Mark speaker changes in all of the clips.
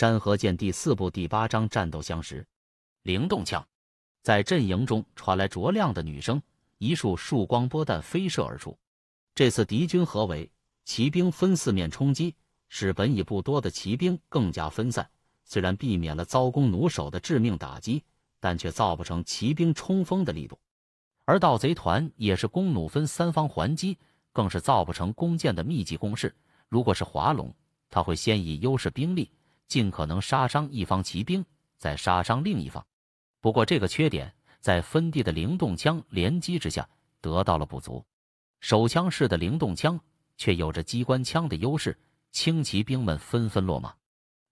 Speaker 1: 《山河剑》第四部第八章战斗相识，灵动枪，在阵营中传来卓亮的女声，一束束光波弹飞射而出。这次敌军合围，骑兵分四面冲击，使本已不多的骑兵更加分散。虽然避免了遭弓弩手的致命打击，但却造不成骑兵冲锋的力度。而盗贼团也是弓弩分三方还击，更是造不成弓箭的密集攻势。如果是华龙，他会先以优势兵力。尽可能杀伤一方骑兵，再杀伤另一方。不过这个缺点在分地的灵动枪连击之下得到了补足。手枪式的灵动枪却有着机关枪的优势，轻骑兵们纷纷落马。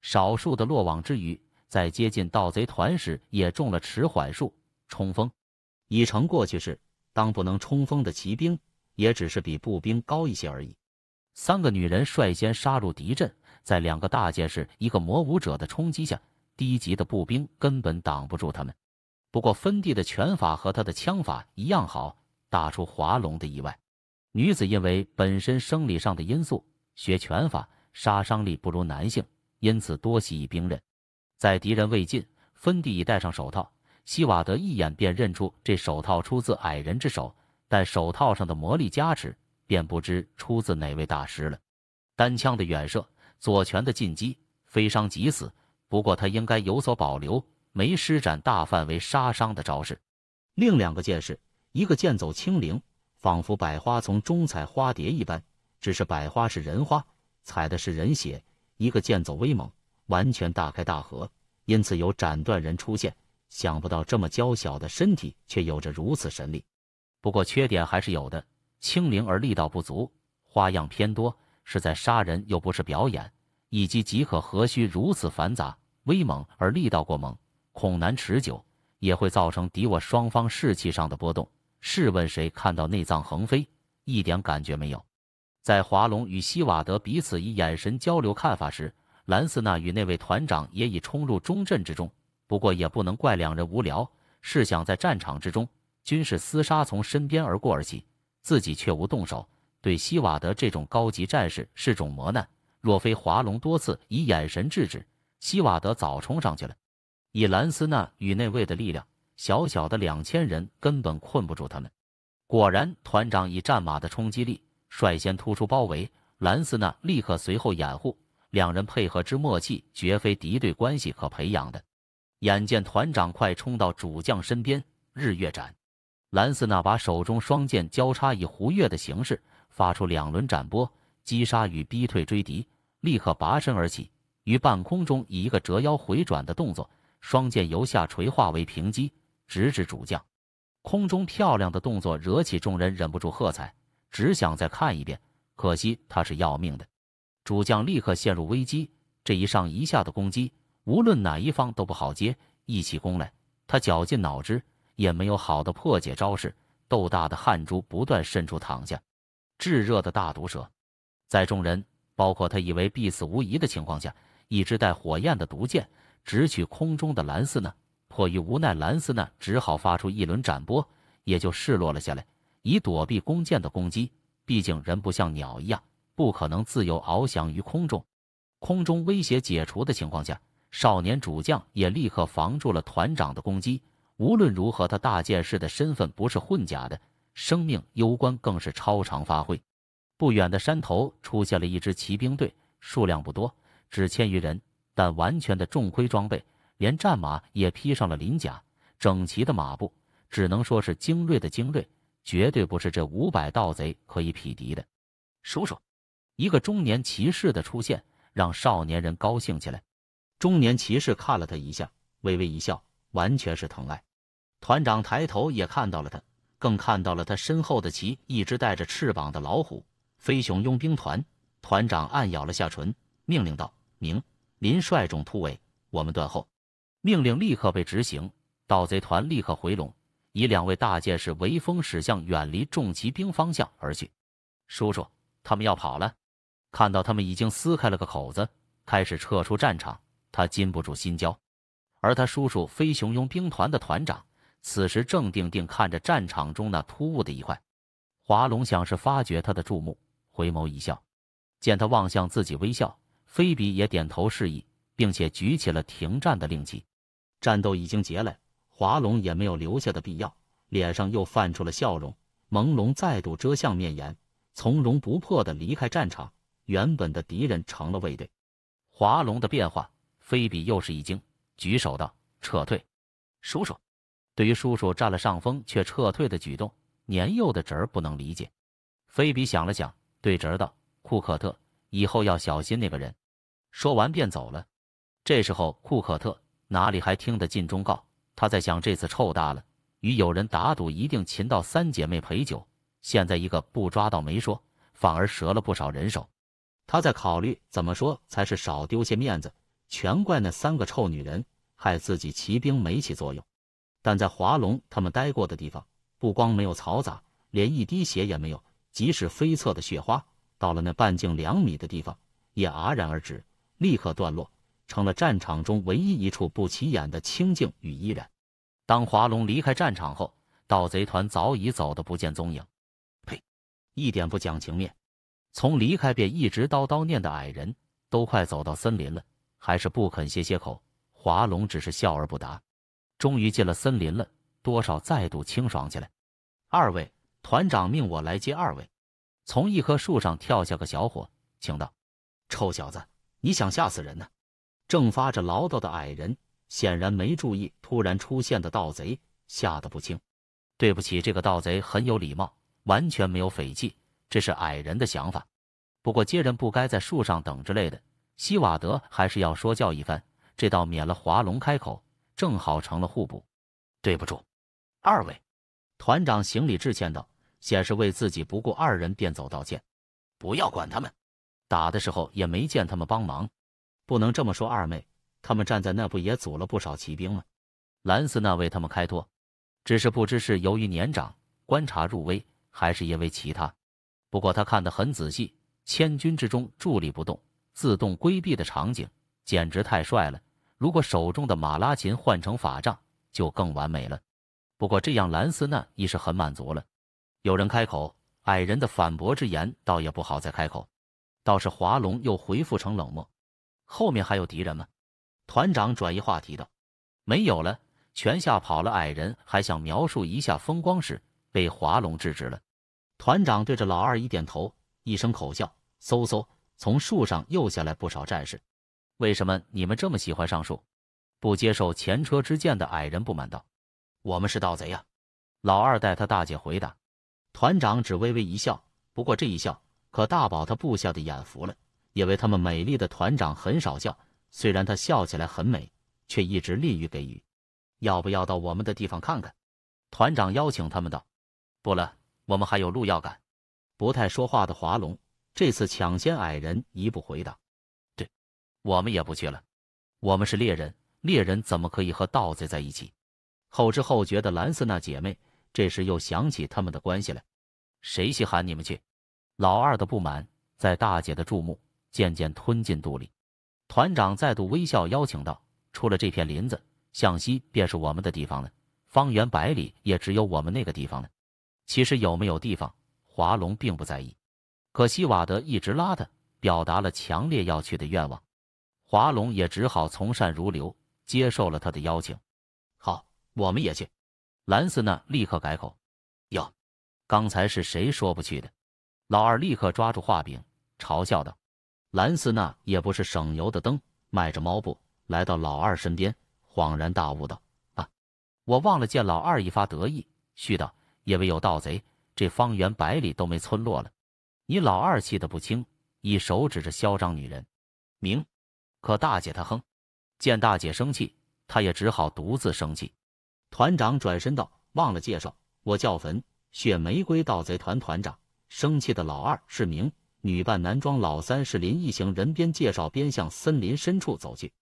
Speaker 1: 少数的落网之余，在接近盗贼团时也中了迟缓术，冲锋已成过去式。当不能冲锋的骑兵，也只是比步兵高一些而已。三个女人率先杀入敌阵。在两个大剑士、一个魔武者的冲击下，低级的步兵根本挡不住他们。不过芬蒂的拳法和他的枪法一样好，打出滑龙的意外。女子因为本身生理上的因素，学拳法杀伤力不如男性，因此多习以兵刃。在敌人未尽，芬蒂已戴上手套。希瓦德一眼便认出这手套出自矮人之手，但手套上的魔力加持便不知出自哪位大师了。单枪的远射。左拳的进击，非伤即死。不过他应该有所保留，没施展大范围杀伤的招式。另两个剑士，一个剑走轻灵，仿佛百花丛中采花蝶一般，只是百花是人花，采的是人血；一个剑走威猛，完全大开大合，因此有斩断人出现。想不到这么娇小的身体，却有着如此神力。不过缺点还是有的，轻灵而力道不足，花样偏多。是在杀人，又不是表演，以及即可，何须如此繁杂？威猛而力道过猛，恐难持久，也会造成敌我双方士气上的波动。试问谁看到内脏横飞，一点感觉没有？在华龙与希瓦德彼此以眼神交流看法时，兰斯纳与那位团长也已冲入中阵之中。不过也不能怪两人无聊，试想在战场之中，军事厮杀从身边而过而起，自己却无动手。对希瓦德这种高级战士是种磨难，若非华龙多次以眼神制止，希瓦德早冲上去了。以兰斯纳与内卫的力量，小小的两千人根本困不住他们。果然，团长以战马的冲击力率先突出包围，兰斯纳立刻随后掩护，两人配合之默契绝非敌对关系可培养的。眼见团长快冲到主将身边，日月斩，兰斯纳把手中双剑交叉以弧月的形式。发出两轮斩波，击杀与逼退追敌，立刻拔身而起，于半空中以一个折腰回转的动作，双剑由下垂化为平击，直指主将。空中漂亮的动作惹起众人忍不住喝彩，只想再看一遍。可惜他是要命的，主将立刻陷入危机。这一上一下的攻击，无论哪一方都不好接。一起攻来，他绞尽脑汁也没有好的破解招式，豆大的汗珠不断渗出，躺下。炙热的大毒蛇，在众人包括他以为必死无疑的情况下，一支带火焰的毒箭直取空中的兰斯呢。迫于无奈，兰斯呢只好发出一轮斩波，也就示落了下来，以躲避弓箭的攻击。毕竟人不像鸟一样，不可能自由翱翔于空中。空中威胁解除的情况下，少年主将也立刻防住了团长的攻击。无论如何，他大剑士的身份不是混假的。生命攸关，更是超常发挥。不远的山头出现了一支骑兵队，数量不多，只千余人，但完全的重盔装备，连战马也披上了鳞甲，整齐的马步，只能说是精锐的精锐，绝对不是这五百盗贼可以匹敌的。叔叔，一个中年骑士的出现让少年人高兴起来。中年骑士看了他一下，微微一笑，完全是疼爱。团长抬头也看到了他。更看到了他身后的骑一只带着翅膀的老虎——飞熊佣兵团团长暗咬了下唇，命令道：“明林率众突围，我们断后。”命令立刻被执行，盗贼团立刻回笼，以两位大剑士为风，驶向远离重骑兵方向而去。叔叔，他们要跑了！看到他们已经撕开了个口子，开始撤出战场，他禁不住心焦。而他叔叔，飞熊佣兵团的团长。此时正定定看着战场中那突兀的一块，华龙想是发觉他的注目，回眸一笑，见他望向自己微笑，菲比也点头示意，并且举起了停战的令旗。战斗已经结了，华龙也没有留下的必要，脸上又泛出了笑容，朦胧再度遮向面颜，从容不迫地离开战场。原本的敌人成了卫队，华龙的变化，菲比又是一惊，举手道：“撤退，叔叔。”对于叔叔占了上风却撤退的举动，年幼的侄儿不能理解。菲比想了想，对侄儿道：“库克特，以后要小心那个人。”说完便走了。这时候，库克特哪里还听得进忠告？他在想，这次臭大了，与友人打赌一定擒到三姐妹陪酒，现在一个不抓到没说，反而折了不少人手。他在考虑怎么说才是少丢些面子，全怪那三个臭女人，害自己骑兵没起作用。但在华龙他们待过的地方，不光没有嘈杂，连一滴血也没有。即使飞侧的血花，到了那半径两米的地方，也戛然而止，立刻断落，成了战场中唯一一处不起眼的清静与依然。当华龙离开战场后，盗贼团早已走得不见踪影。呸！一点不讲情面。从离开便一直叨叨念的矮人，都快走到森林了，还是不肯歇歇口。华龙只是笑而不答。终于进了森林了，多少再度清爽起来。二位团长命我来接二位。从一棵树上跳下个小伙，请道：“臭小子，你想吓死人呢？”正发着唠叨的矮人显然没注意突然出现的盗贼，吓得不轻。对不起，这个盗贼很有礼貌，完全没有匪气。这是矮人的想法。不过接人不该在树上等之类的，希瓦德还是要说教一番。这倒免了华龙开口。正好成了互补，对不住，二位，团长行礼致歉道，显示为自己不顾二人便走道歉。不要管他们，打的时候也没见他们帮忙，不能这么说。二妹，他们站在那不也组了不少骑兵吗？蓝斯那为他们开脱，只是不知是由于年长观察入微，还是因为其他。不过他看得很仔细，千军之中伫立不动、自动规避的场景，简直太帅了。如果手中的马拉琴换成法杖，就更完美了。不过这样，蓝斯纳已是很满足了。有人开口，矮人的反驳之言倒也不好再开口。倒是华龙又回复成冷漠。后面还有敌人吗？团长转移话题道：“没有了，全吓跑了。”矮人还想描述一下风光时，被华龙制止了。团长对着老二一点头，一声口笑，嗖嗖，从树上又下来不少战士。为什么你们这么喜欢上树？不接受前车之鉴的矮人不满道：“我们是盗贼呀。”老二带他大姐回答。团长只微微一笑，不过这一笑可大宝他部下的眼福了，因为他们美丽的团长很少笑，虽然他笑起来很美，却一直利于给予。要不要到我们的地方看看？团长邀请他们道：“不了，我们还有路要赶。”不太说话的华龙这次抢先矮人一步回答。我们也不去了。我们是猎人，猎人怎么可以和盗贼在一起？后知后觉的兰斯那姐妹这时又想起他们的关系来。谁稀罕你们去？老二的不满在大姐的注目渐渐吞进肚里。团长再度微笑邀请道：“出了这片林子，向西便是我们的地方了。方圆百里也只有我们那个地方了。”其实有没有地方，华龙并不在意。可西瓦德一直拉他，表达了强烈要去的愿望。华龙也只好从善如流，接受了他的邀请。好，我们也去。兰斯纳立刻改口。哟，刚才是谁说不去的？老二立刻抓住画柄，嘲笑道：“兰斯纳也不是省油的灯，迈着猫步来到老二身边，恍然大悟道：啊，我忘了见老二一发得意，絮道：因为有盗贼，这方圆百里都没村落了。你老二气得不轻，一手指着嚣张女人，明。”可大姐她哼，见大姐生气，她也只好独自生气。团长转身道：“忘了介绍，我叫坟血玫瑰盗贼团团长。生气的老二是明女扮男装，老三是林。”一行人边介绍边向森林深处走去。